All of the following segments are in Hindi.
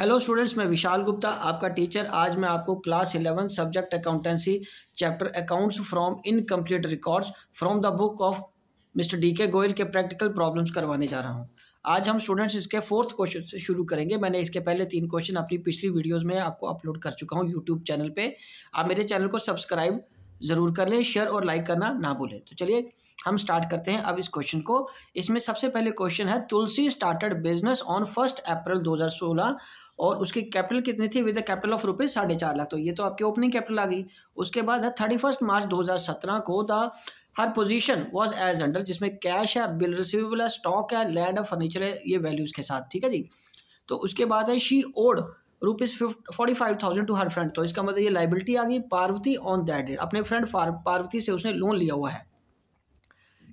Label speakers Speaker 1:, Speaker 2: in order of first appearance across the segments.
Speaker 1: हेलो स्टूडेंट्स मैं विशाल गुप्ता आपका टीचर आज मैं आपको class eleven subject accountancy chapter accounts from incomplete records from the book of mister D K Goyal के प्रैक्टिकल प्रॉब्लम्स करवाने जा रहा हूं आज हम स्टूडेंट्स इसके फोर्थ क्वेश्चन से शुरू करेंगे मैंने इसके पहले तीन क्वेश्चन अपनी पिछली वीडियोज़ में आपको अपलोड कर चुका हूँ यूट्यूब चैनल पर आप मेरे चैनल को सब्सक्राइब ज़रूर कर लें शेयर और लाइक करना ना भूलें तो चलिए हम स्टार्ट करते हैं अब इस क्वेश्चन को इसमें सबसे पहले क्वेश्चन है Tulsi started business on first April 2016 और उसकी कैपिटल कितनी थी विद कैपिटल ऑफ रुपीज़ साढ़े चार लाख तो ये तो आपकी ओपनिंग कैपिटल आ गई उसके बाद है थर्टी फर्स्ट मार्च दो हज़ार सत्रह को the her position was as under जिसमें कैश है बिल रिसिवेबल है स्टॉक है लैंड है फर्नीचर है ये वैल्यूज़ के साथ ठीक है जी तो उसके बाद है she owed rupees forty five thousand to her friend तो इसका मतलब ये लाइबिलिटी आ गई पार्वती ऑन दैट डेट अपने फ्रेंड पार्वती से उसने लोन लिया हुआ है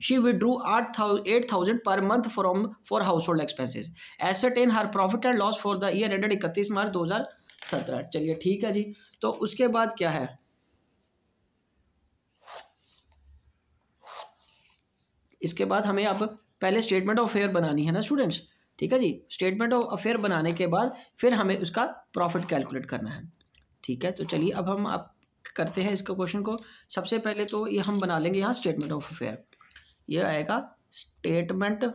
Speaker 1: शी विड्रू आठ eight thousand per month from for household expenses asset in her profit and loss for the year ended इकतीस मार्च दो हज़ार सत्रह चलिए ठीक है जी तो उसके बाद क्या है इसके बाद हमें अब पहले स्टेटमेंट ऑफ फेयर बनानी है ना स्टूडेंट्स ठीक है जी स्टेटमेंट ऑफ अफेयर बनाने के बाद फिर हमें उसका प्रॉफिट कैलकुलेट करना है ठीक है तो चलिए अब हम आप करते हैं इसका क्वेश्चन को सबसे पहले तो ये हम बना लेंगे यहाँ स्टेटमेंट ऑफ अफेयर ये आएगा स्टेटमेंट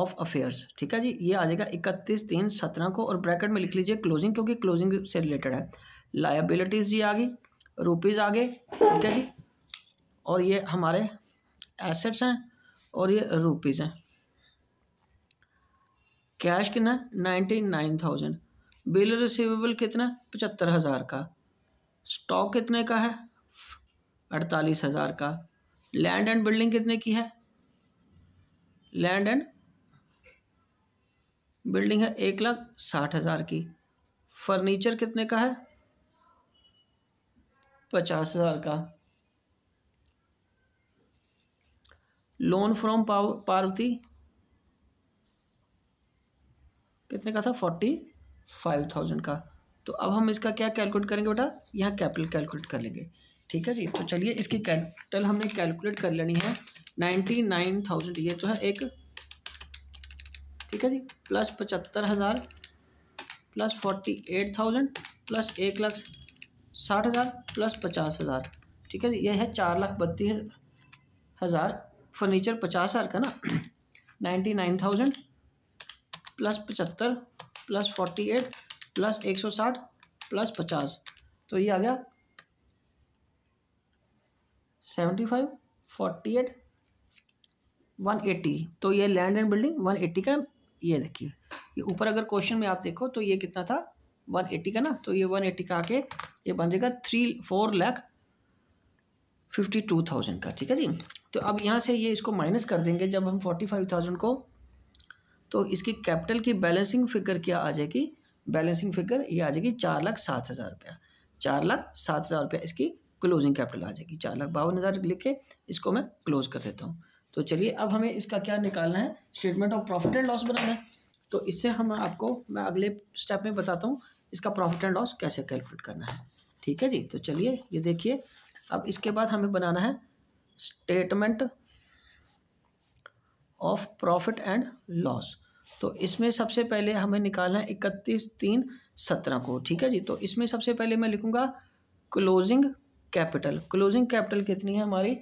Speaker 1: ऑफ अफेयर्स ठीक है जी ये आ जाएगा इकतीस तीन सत्रह को और ब्रैकेट में लिख लीजिए क्लोजिंग क्योंकि क्लोजिंग से रिलेटेड है लाइबिलिटीज जी आ गई रुपीज़ आ गए ठीक है जी और ये हमारे एसेट्स हैं और ये रुपीज़ हैं कैश कितना ninety nine thousand bill receivable कितना पचहत्तर हज़ार का स्टॉक कितने का है अड़तालीस हज़ार का लैंड एंड बिल्डिंग कितने की है लैंड एंड बिल्डिंग है एक लाख साठ हज़ार की फर्नीचर कितने का है पचास हज़ार का लोन फ्रॉम पार्वती कितने का था फोर्टी फाइव थाउजेंड का तो अब हम इसका क्या कैलकुलेट करेंगे बेटा यहाँ कैपिटल कैलकुलेट कर लेंगे ठीक है जी तो चलिए इसकी कैपिटल हमने कैलकुलेट कर लेनी है नाइन्टी नाइन थाउजेंड ये तो है एक ठीक है जी प्लस पचहत्तर हज़ार plus forty eight thousand plus एक लाख साठ हज़ार प्लस पचास हज़ार ठीक है जी यह है चार लाख बत्तीस हज़ार फर्नीचर पचास हज़ार का ना नाइन्टी नाइन थाउजेंड प्लस पचहत्तर प्लस फोर्टी एट प्लस एक सौ साठ प्लस पचास तो ये आ गया seventy five forty eight one eighty तो ये land and building one eighty का ये देखिए ये ऊपर अगर क्वेश्चन में आप देखो तो ये कितना था वन एटी का ना तो ये वन एटी का आके ये बन जाएगा three four lakh fifty two thousand का ठीक है जी तो अब यहाँ से ये इसको माइनस कर देंगे जब हम फोर्टी फाइव थाउजेंड को तो इसकी कैपिटल की बैलेंसिंग फिगर क्या आ जाएगी बैलेंसिंग फिगर ये आ जाएगी चार लाख सात हज़ार रुपया चार लाख सात हज़ार रुपया इसकी क्लोजिंग कैपिटल आ जाएगी चार लाख बावन हज़ार लिख के इसको मैं क्लोज कर देता हूँ तो चलिए अब हमें इसका क्या निकालना है statement of profit and loss बनाना है तो इससे हम आपको मैं अगले स्टेप में बताता हूँ इसका प्रॉफिट एंड लॉस कैसे कैलकुलेट करना है ठीक है जी तो चलिए ये देखिए अब इसके बाद हमें बनाना है statement of profit and loss तो इसमें सबसे पहले हमें निकालना है इकतीस तीन सत्रह को ठीक है जी तो इसमें सबसे पहले मैं लिखूंगा क्लोजिंग कैपिटल क्लोजिंग कैपिटल कितनी है हमारी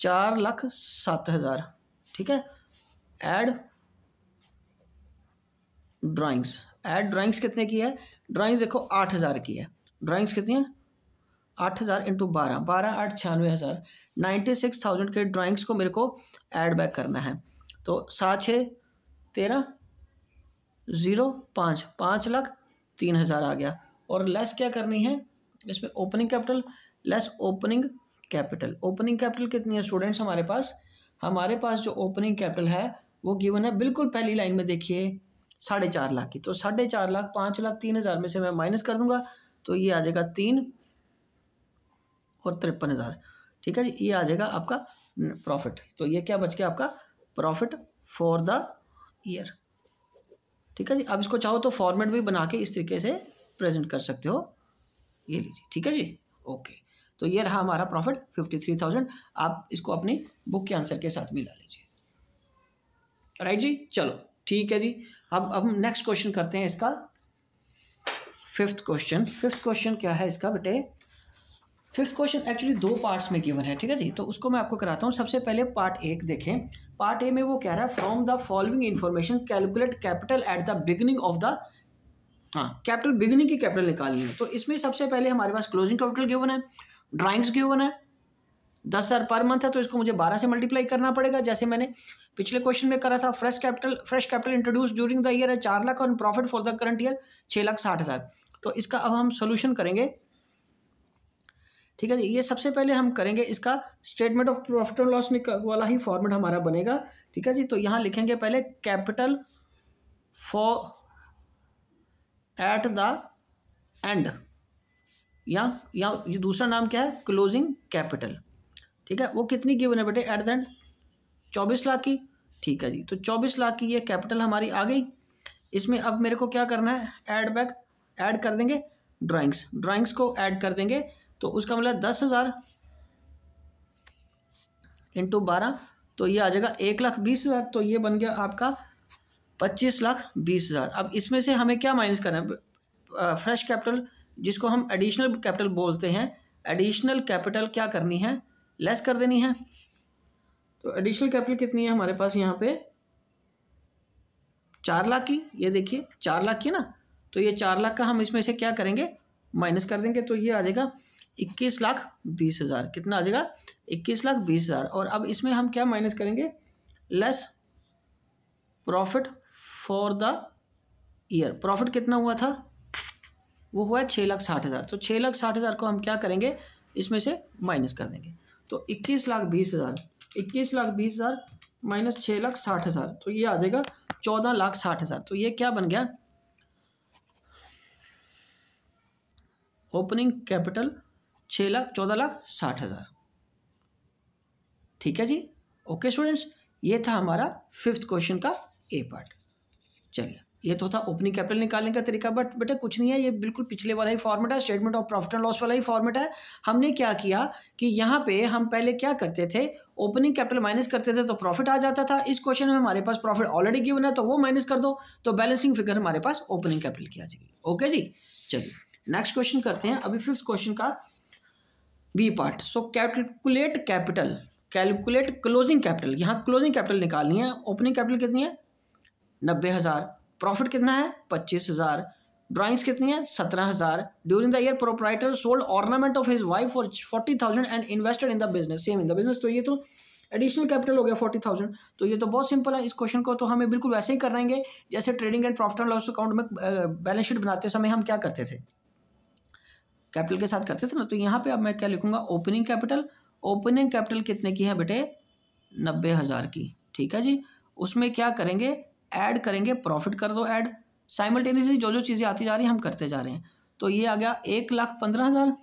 Speaker 1: चार लाख सात हज़ार ठीक है एड ड्राइंग्स एड ड्राइंग्स कितने की है ड्राइंग्स देखो आठ हज़ार की है ड्राइंग्स कितनी है आठ हज़ार इंटू बारह बारह आठ छियानवे हज़ार नाइन्टी सिक्स थाउजेंड के ड्राइंग्स को मेरे को ऐड बैक करना है तो सात छः तेरह ज़ीरो पाँच पाँच लाख तीन हज़ार आ गया और लेस क्या करनी है इसमें opening capital less opening capital opening capital कितनी है स्टूडेंट्स हमारे पास हमारे पास जो ओपनिंग कैपिटल है वो गिवन है बिल्कुल पहली लाइन में देखिए साढ़े चार लाख की तो साढ़े चार लाख पाँच लाख तीन हज़ार में से मैं माइनस कर दूंगा तो ये आ जाएगा तीन और तिरपन हज़ार ठीक है जी ये आ जाएगा आपका प्रॉफिट तो ये क्या बच गया आपका प्रॉफिट फॉर द ईयर ठीक है जी अब इसको चाहो तो फॉर्मेट भी बना के इस तरीके से प्रेजेंट कर सकते हो ये लीजिए ठीक है जी ओके तो ये रहा हमारा प्रॉफिट फिफ्टी थ्री थाउजेंड आप इसको अपनी बुक के आंसर के साथ मिला लीजिए राइट जी चलो ठीक है जी अब अब नेक्स्ट क्वेश्चन करते हैं इसका फिफ्थ क्वेश्चन फिफ्थ क्वेश्चन क्या है इसका बेटे फिफ्थ क्वेश्चन एक्चुअली दो पार्ट्स में गिवन है ठीक है जी तो उसको मैं आपको कराता हूँ सबसे पहले पार्ट एक देखें पार्ट ए में वो कह रहा है from the following information calculate capital at the beginning of the हाँ कैपिटल बिगनिंग की कैपिटल निकालनी है तो इसमें सबसे पहले हमारे पास क्लोजिंग कैपिटल गिवन है ड्राइंग्स गिवन है दस हज़ार पर मंथ है तो इसको मुझे बारह से मल्टीप्लाई करना पड़ेगा जैसे मैंने पिछले क्वेश्चन में करा था fresh capital fresh capital introduce during the year है चार लाख और profit for the current year छः लाख साठ हज़ार तो इसका अब हम सोल्यूशन करेंगे ठीक है ये सबसे पहले हम करेंगे इसका statement of profit and loss वाला ही फॉर्मेट हमारा बनेगा ठीक है जी तो यहाँ लिखेंगे पहले capital for at the end या या ये दूसरा नाम क्या है क्लोजिंग कैपिटल ठीक है वो कितनी गिवन है बेटे एट द एंड चौबीस लाख की ठीक है जी तो चौबीस लाख की ये कैपिटल हमारी आ गई इसमें अब मेरे को क्या करना है ऐड बैक ऐड कर देंगे ड्राइंग्स ड्राइंग्स को ऐड कर देंगे तो उसका मतलब दस हज़ार इंटू बारह तो ये आ जाएगा एक लाख बीस हज़ार तो ये बन गया आपका पच्चीस लाख बीस हज़ार अब इसमें से हमें क्या माइनस करना है फ्रेश कैपिटल जिसको हम एडिशनल कैपिटल बोलते हैं एडिशनल कैपिटल क्या करनी है लेस कर देनी है तो एडिशनल कैपिटल कितनी है हमारे पास यहाँ पे चार लाख की ये देखिए चार लाख की ना तो ये चार लाख का हम इसमें से क्या करेंगे माइनस कर देंगे तो ये आ जाएगा इक्कीस लाख बीस हज़ार कितना आ जाएगा इक्कीस लाख बीस हज़ार और अब इसमें हम क्या माइनस करेंगे less profit for the year profit कितना हुआ था वो हुआ है छः लाख साठ हज़ार तो छः लाख साठ हज़ार को हम क्या करेंगे इसमें से माइनस कर देंगे तो इक्कीस लाख बीस हज़ार इक्कीस लाख बीस हज़ार माइनस छः लाख साठ हज़ार तो ये आ जाएगा चौदह लाख साठ हज़ार तो ये क्या बन गया ओपनिंग कैपिटल छः लाख चौदह लाख साठ हज़ार ठीक है जी ओके स्टूडेंट्स ये था हमारा फिफ्थ क्वेश्चन का ए पार्ट चलिए ये तो था ओपनिंग कैपिटल निकालने का तरीका बट बेटा कुछ नहीं है ये बिल्कुल पिछले वाला ही फॉर्मेट है statement of profit and loss वाला ही फॉर्मेट है हमने क्या किया कि यहाँ पे हम पहले क्या करते थे ओपनिंग कैपिटल माइनस करते थे तो प्रॉफिट आ जाता था इस क्वेश्चन में हमारे पास प्रॉफिट ऑलरेडी गिवन है तो वो माइनस कर दो तो बैलेंसिंग फिगर हमारे पास ओपनिंग कैपिटल की आ जाएगी ओके जी चलिए नेक्स्ट क्वेश्चन करते हैं अभी फिफ्थ क्वेश्चन का B part so calculate capital calculate closing capital यहाँ क्लोजिंग कैपिटल निकालनी है ओपनिंग कैपिटल कितनी है नब्बे हज़ार प्रॉफिट कितना है पच्चीस हज़ार ड्राइंग्स कितनी है सत्रह हज़ार during the year proprietor sold ornament of his wife for forty thousand and invested in the business same in the business तो ये तो एडिशनल कैपिटल हो गया फोर्टी थाउजेंड तो ये तो बहुत सिंपल है इस क्वेश्चन को तो हमें बिल्कुल वैसे ही हैं जैसे trading and profit and loss account में बैलेंस शीट बनाते समय हम क्या करते थे कैपिटल के साथ करते थे ना तो यहाँ पे अब मैं क्या लिखूंगा ओपनिंग कैपिटल ओपनिंग कैपिटल कितने की है बेटे नब्बे हज़ार की ठीक है जी उसमें क्या करेंगे ऐड करेंगे प्रॉफिट कर दो ऐड साइमल्टेनियसली जो जो चीज़ें आती जा रही हम करते जा रहे हैं तो ये आ गया एक लाख पंद्रह हज़ार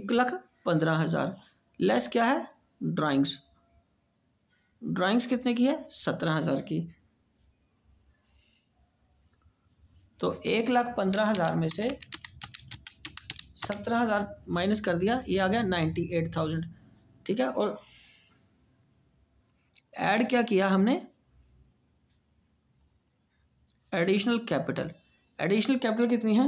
Speaker 1: एक लाख पंद्रह हज़ार लेस क्या है ड्राइंग्स ड्राइंग्स कितने की है सत्रह हज़ार की तो एक लाख पंद्रह हज़ार में से सत्रह हज़ार माइनस कर दिया ये आ गया नाइन्टी एट थाउजेंड ठीक है और ऐड क्या किया हमने एडिशनल कैपिटल एडिशनल कैपिटल कितनी है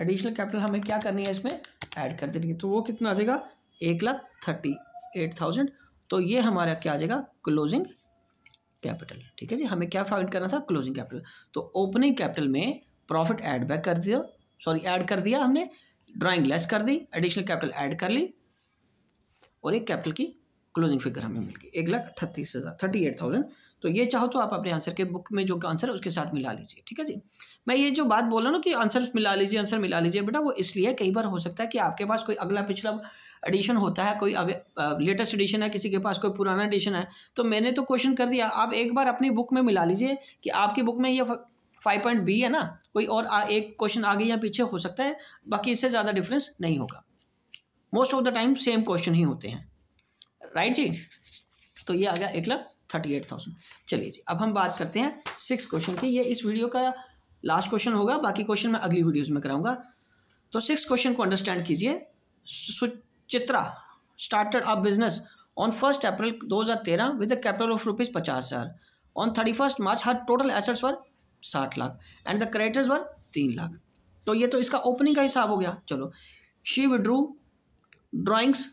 Speaker 1: एडिशनल कैपिटल हमें क्या करनी है इसमें ऐड कर देनी है तो वो कितना आ जाएगा एक लाख थर्टी एट थाउजेंड तो ये हमारा क्या आ जाएगा क्लोजिंग कैपिटल ठीक है जी हमें क्या फाइंड करना था क्लोजिंग कैपिटल तो ओपनिंग कैपिटल में प्रॉफिट ऐड बैक कर दिया सॉरी ऐड कर दिया हमने ड्राइंग लेस कर दी एडिशनल कैपिटल ऐड कर ली और एक कैपिटल की क्लोजिंग फिगर हमें मिल गई एक लाख अट्ठतीस हज़ार थर्टी एट थाउजेंड तो ये चाहो तो आप अपने आंसर के बुक में जो आंसर है उसके साथ मिला लीजिए ठीक है जी मैं ये जो बात बोल रहा हूँ कि आंसर मिला लीजिए आंसर मिला लीजिए बेटा वो इसलिए कई बार हो सकता है कि आपके पास कोई अगला पिछला एडिशन होता है कोई अगर लेटेस्ट एडिशन है किसी के पास कोई पुराना एडिशन है तो मैंने तो क्वेश्चन कर दिया आप एक बार अपनी बुक में मिला लीजिए कि आपकी बुक में ये फाइव पॉइंट बी है ना कोई और आ, एक क्वेश्चन आगे या पीछे हो सकता है बाकी इससे ज़्यादा डिफरेंस नहीं होगा most of the time same question ही होते हैं राइट जी तो ये आ गया एक लाख थर्टी एट थाउजेंड चलिए जी अब हम बात करते हैं सिक्स क्वेश्चन की ये इस वीडियो का लास्ट क्वेश्चन होगा बाकी क्वेश्चन मैं अगली वीडियोज़ में कराऊंगा तो सिक्स क्वेश्चन को अंडरस्टैंड कीजिए Chitra started a business on first April 2013 capital of rupees पचास हजार on thirty first March her total assets were साठ lakh and the creditors were तीन लाख तो ये तो इसका ओपनिंग का हिसाब हो गया चलो she withdrew drawings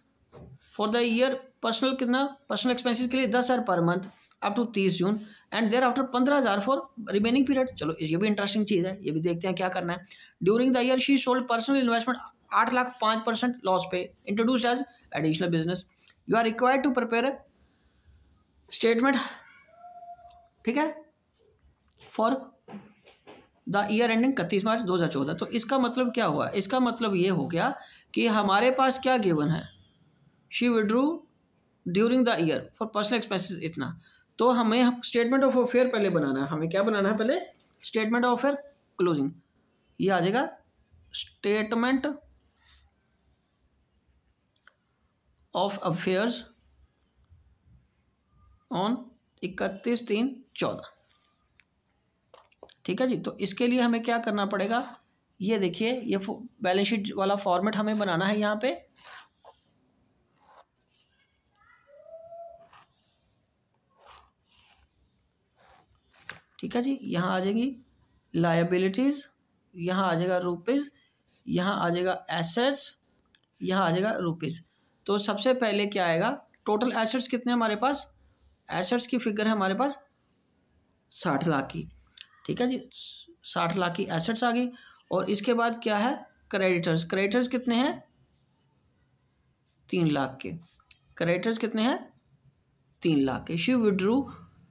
Speaker 1: for the year personal कितना पर्सनल एक्सपेंसिस के लिए दस हज़ार पर मंथ अप टू तीस जून एंड देर आफ्टर पंद्रह हज़ार फॉर रिमेनिंग पीरियड चलो ये भी इंटरेस्टिंग चीज़ है ये भी देखते हैं क्या करना है during the year she sold personal investment आठ लाख पाँच परसेंट लॉस पे introduce as additional business you are required to prepare statement ठीक है फॉर द ईयर एंडिंग इकतीस मार्च दो हजार चौदह तो इसका मतलब क्या हुआ इसका मतलब ये हो गया कि हमारे पास क्या गिवन है she withdrew during the year for personal expenses इतना तो हमें स्टेटमेंट ऑफ अफेयर पहले बनाना है हमें क्या बनाना है पहले स्टेटमेंट ऑफ अफेयर क्लोजिंग ये आ जाएगा स्टेटमेंट ऑफ अफेयर्स ऑन इकतीस तीन चौदह ठीक है जी तो इसके लिए हमें क्या करना पड़ेगा ये देखिए ये बैलेंस शीट वाला फॉर्मेट हमें बनाना है यहाँ पे ठीक है जी यहाँ आ जाएगी लाइबिलिटीज़ यहाँ आ जाएगा रुपीज़ यहाँ आ जाएगा एसेट्स यहाँ आ जाएगा रुपीज़ तो सबसे पहले क्या आएगा टोटल एसेट्स कितने हमारे पास एसेट्स की फिगर है हमारे पास साठ लाख की ठीक है जी साठ लाख की एसेट्स आ गई और इसके बाद क्या है क्रेडिटर्स क्रेडिटर्स कितने हैं तीन लाख के क्रेडिटर्स कितने हैं तीन लाख के she withdrew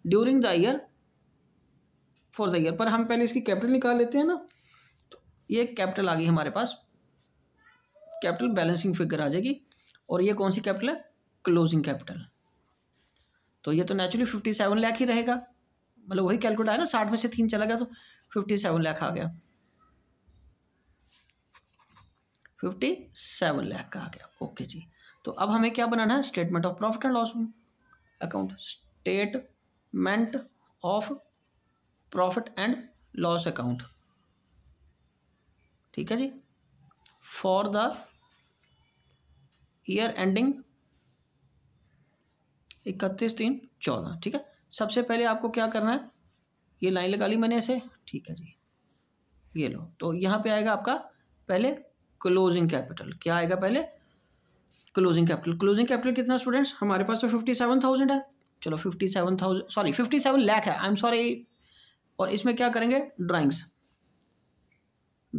Speaker 1: during the year for the year पर हम पहले इसकी कैपिटल निकाल लेते हैं ना तो ये कैपिटल आ गई हमारे पास कैपिटल बैलेंसिंग फिगर आ जाएगी और ये कौन सी कैपिटल है क्लोजिंग कैपिटल तो ये तो नेचुरली फिफ्टी सेवन लैख ही रहेगा मतलब वही कैलकुलेट आया ना साठ में से तीन चला गया तो फिफ्टी सेवन लैख आ गया फिफ्टी सेवन लैख का आ गया ओके जी तो अब हमें क्या बनाना है statement of profit and loss account statement of profit and loss account ठीक है जी फॉर द ईयर एंडिंग इकतीस तीन चौदह ठीक है सबसे पहले आपको क्या करना है ये लाइन लगा ली मैंने ऐसे ठीक है जी ये लो तो यहाँ पे आएगा आपका पहले क्लोजिंग कैपिटल क्या आएगा पहले क्लोजिंग कैपिटल क्लोजिंग कैपिटल कितना स्टूडेंट्स हमारे पास तो फिफ्टी सेवन थाउजेंड है चलो fifty seven thousand sorry fifty seven lakh है आई एम सॉरी और इसमें क्या करेंगे ड्राइंग्स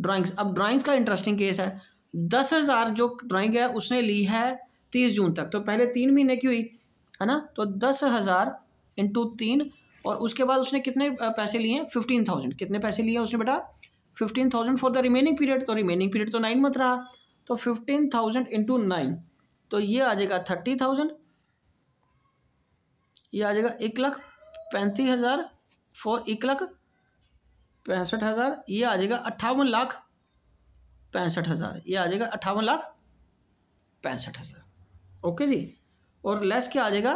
Speaker 1: ड्राइंग्स अब ड्राइंग्स का इंटरेस्टिंग केस है दस हज़ार जो ड्राइंग है उसने ली है तीस जून तक तो पहले तीन महीने की हुई है ना तो दस हज़ार इंटू तीन और उसके बाद उसने कितने पैसे लिए हैं फिफ्टीन थाउजेंड कितने पैसे लिए उसने बेटा fifteen thousand for the remaining period तो रिमेनिंग पीरियड तो नाइन मंथ रहा तो फिफ्टीन थाउजेंड इंटू नाइन तो ये आ जाएगा थर्टी थाउजेंड ये आ जाएगा एक लाख पैंतीस हज़ार फॉर एक लाख पैंसठ हज़ार ये आ जाएगा अट्ठावन लाख पैंसठ हज़ार ये आ जाएगा अट्ठावन लाख पैंसठ हज़ार ओके जी और लेस क्या आ जाएगा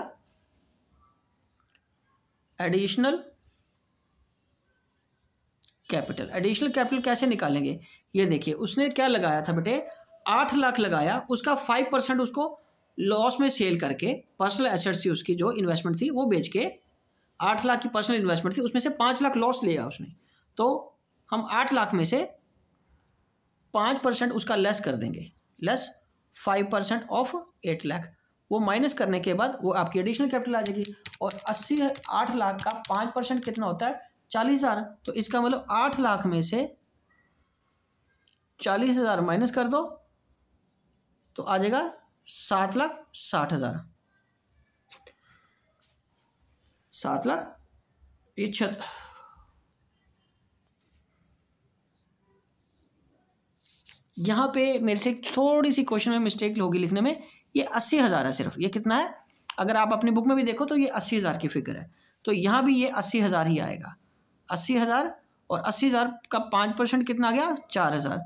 Speaker 1: एडिशनल कैपिटल एडिशनल कैपिटल कैसे निकालेंगे ये देखिए उसने क्या लगाया था बेटे आठ लाख लगाया उसका फाइव परसेंट उसको लॉस में सेल करके पर्सनल एसेट्स थी उसकी जो इन्वेस्टमेंट थी वो बेच के आठ लाख की पर्सनल इन्वेस्टमेंट थी उसमें से पाँच लाख लॉस लिया उसने तो हम आठ लाख में से पाँच परसेंट उसका लेस कर देंगे less five percent of eight lakh वो माइनस करने के बाद वो आपकी एडिशनल कैपिटल आ जाएगी और अस्सी आठ लाख का पाँच परसेंट कितना होता है चालीस हज़ार तो इसका मतलब आठ लाख में से चालीस हज़ार माइनस कर दो तो आ जाएगा सात लाख साठ हज़ार सात लाख ये छत यहाँ पे मेरे से थोड़ी सी क्वेश्चन में मिस्टेक होगी लिखने में ये अस्सी हज़ार है सिर्फ ये कितना है अगर आप अपनी बुक में भी देखो तो ये अस्सी हज़ार की फिगर है तो यहाँ भी ये अस्सी हज़ार ही आएगा अस्सी हज़ार और अस्सी हज़ार का पाँच परसेंट कितना आ गया चार हज़ार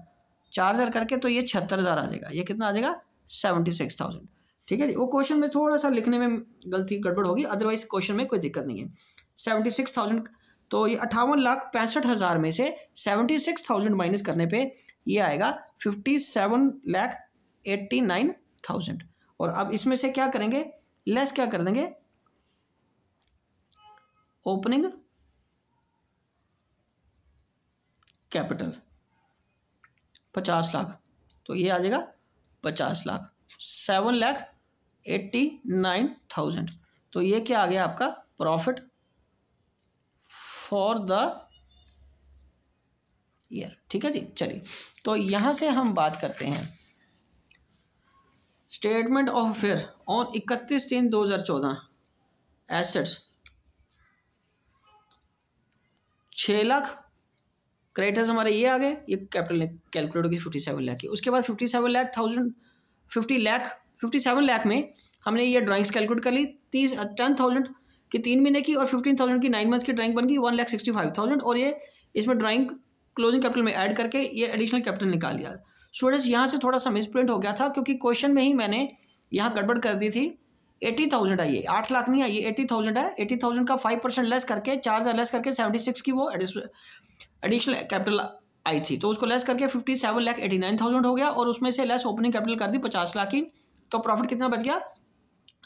Speaker 1: चार हज़ार करके तो ये छहत्तर हज़ार आ जाएगा ये कितना आ जाएगा सेवेंटी सिक्स थाउजेंड ठीक है जी वो क्वेश्चन में थोड़ा सा लिखने में गलती गड़बड़ होगी अदरवाइज क्वेश्चन में कोई दिक्कत नहीं है सेवेंटी सिक्स थाउजेंड तो ये अट्ठावन लाख पैंसठ हज़ार में से सेवेंटी सिक्स थाउजेंड माइनस करने पे ये आएगा fifty seven lakh eighty nine thousand और अब इसमें से क्या करेंगे लेस क्या कर देंगे ओपनिंग कैपिटल पचास लाख तो ये आ जाएगा पचास lakh seven lakh eighty nine thousand तो ये क्या आ गया आपका प्रॉफिट फॉर द ईयर ठीक है जी चलिए तो यहाँ से हम बात करते हैं स्टेटमेंट ऑफ फेयर ऑन इकतीस तीन दो हज़ार चौदह एसेट्स छ लाख क्रेडिटर्स हमारे ये आ गए ये कैपिटल कैलकुलेट होगी फिफ्टी सेवन लाख की उसके बाद fifty seven lakh thousand fifty lakh fifty seven lakh में हमने ये ड्राइंग्स कैलकुलेट कर ली तीस टेन थाउजेंड की तीन महीने की और फिफ्टीन थाउजेंड की नाइन मंथ्स की ड्राइंग बन गई one lakh sixty five thousand और ये इसमें ड्राइंग क्लोजिंग कैपिटल में ऐड करके ये एडिशनल कैपिटल निकाल लिया स्टूडेंट्स यहाँ से थोड़ा सा मिसप्रिंट हो गया था क्योंकि क्वेश्चन में ही मैंने यहाँ गड़बड़ कर दी थी एटी थाउजेंड आई आठ लाख नहीं आई एटी थाउजेंड है एटी थाउजेंड का फाइव परसेंट लेस करके चार हज़ार लेस करके सेवेंटी सिक्स की वो एडिशनल कैपिटल आई थी तो उसको लेस करके fifty seven lakh eighty nine thousand हो गया और उसमें से लेस ओपनिंग कैपिटल कर दी पचास लाख की तो प्रॉफिट कितना बच गया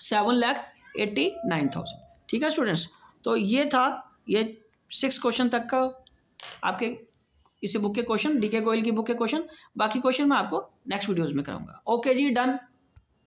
Speaker 1: seven lakh eighty nine thousand ठीक है स्टूडेंट्स तो ये था ये सिक्स क्वेश्चन तक का आपके इसी बुक के क्वेश्चन डीके गोयल की बुक के क्वेश्चन बाकी क्वेश्चन मैं आपको नेक्स्ट वीडियोज में कराऊंगा ओके जी डन